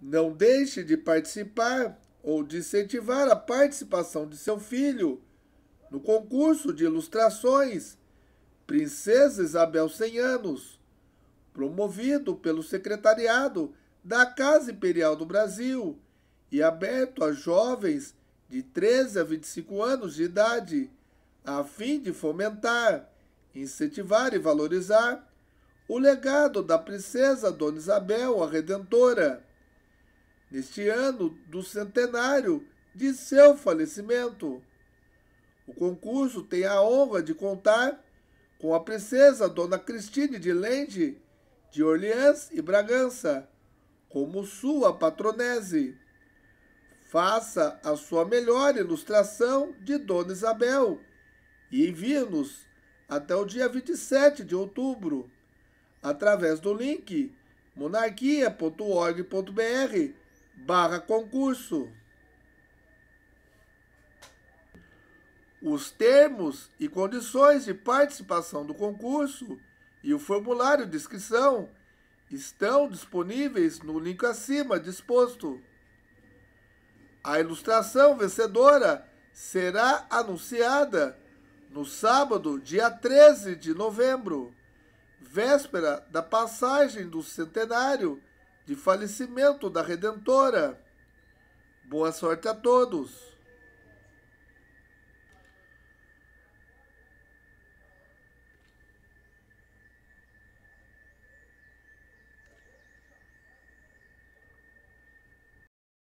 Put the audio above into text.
Não deixe de participar ou de incentivar a participação de seu filho no concurso de ilustrações Princesa Isabel 100 anos, promovido pelo secretariado da Casa Imperial do Brasil e aberto a jovens de 13 a 25 anos de idade, a fim de fomentar, incentivar e valorizar o legado da princesa Dona Isabel a Redentora neste ano do centenário de seu falecimento. O concurso tem a honra de contar com a princesa Dona Cristine de Lende, de Orleans e Bragança, como sua patronese. Faça a sua melhor ilustração de Dona Isabel e envie-nos até o dia 27 de outubro, através do link monarquia.org.br barra concurso. Os termos e condições de participação do concurso e o formulário de inscrição estão disponíveis no link acima disposto. A ilustração vencedora será anunciada no sábado, dia 13 de novembro, véspera da passagem do centenário de falecimento da Redentora. Boa sorte a todos!